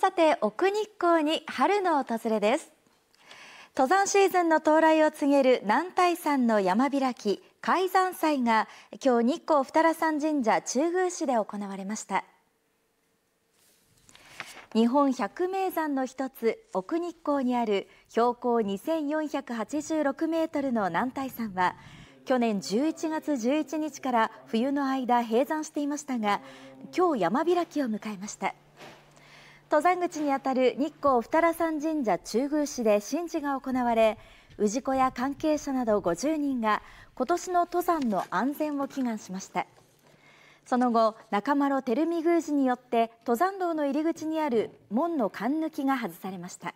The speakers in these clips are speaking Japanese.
さて奥日光に春の訪れです登山シーズンの到来を告げる南大山の山開き開山祭が今日日光二良山神社中宮市で行われました日本百名山の一つ奥日光にある標高2486メートルの南大山は去年11月11日から冬の間閉山していましたが今日山開きを迎えました登山口にあたる日光二良山神社中宮市で神事が行われ氏子や関係者など50人が今年の登山の安全を祈願しましたその後中丸照見宮司によって登山道の入り口にある門の貫抜きが外されました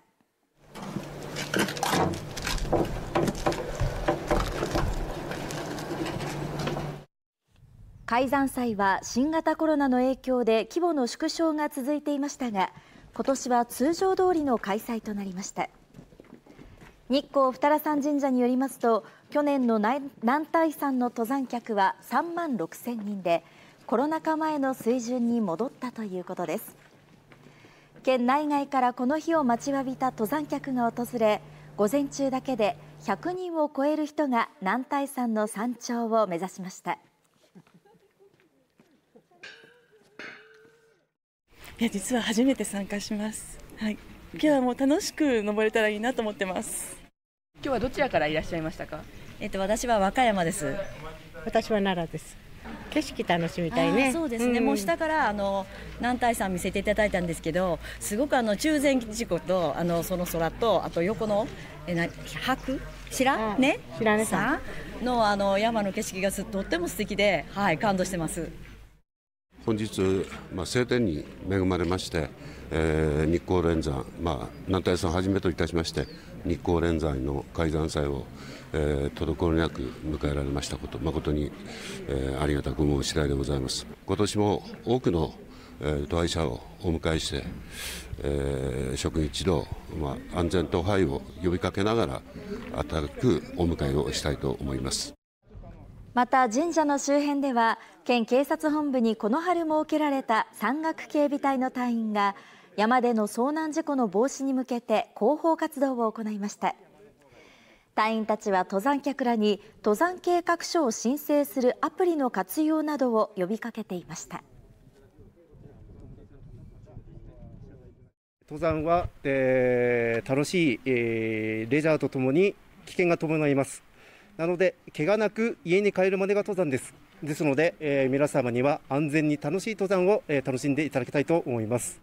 改ざん祭は新型コロナの影響で規模の縮小が続いていましたが今年は通常通りの開催となりました日光二良山神社によりますと去年の南大山の登山客は3万6000人でコロナ禍前の水準に戻ったということです県内外からこの日を待ちわびた登山客が訪れ午前中だけで100人を超える人が南大山の山頂を目指しましたいや実は初めて参加します。はい。今日はもう楽しく登れたらいいなと思ってます。今日はどちらからいらっしゃいましたか。えっと私は和歌山です。私は奈良です。景色楽しみたいね。そうですね。うん、もう下からあの南大山見せていただいたんですけど、すごくあの中禅寺湖とあのその空とあと横のえな白白ね白根さんのあの山の景色がとっても素敵で、はい感動してます。本日、まあ、晴天に恵まれまして、えー、日光連山、まあ、南大さんはじめといたしまして日光連山の開山祭を、えー、滞りなく迎えられましたこと誠に、えー、ありがたく思う次第でございます今年も多くの、えー、都愛者をお迎えして、えー、職員一同、まあ、安全と配を呼びかけながら温かくお迎えをしたいと思いますまた神社の周辺では県警察本部にこの春設けられた山岳警備隊の隊員が山での遭難事故の防止に向けて広報活動を行いました隊員たちは登山客らに登山計画書を申請するアプリの活用などを呼びかけていました登山は、えー、楽しい、えー、レジャーとともに危険が伴いますなので、怪我なく家に帰るまでが登山です。ですので、えー、皆様には安全に楽しい登山を、えー、楽しんでいただきたいと思います。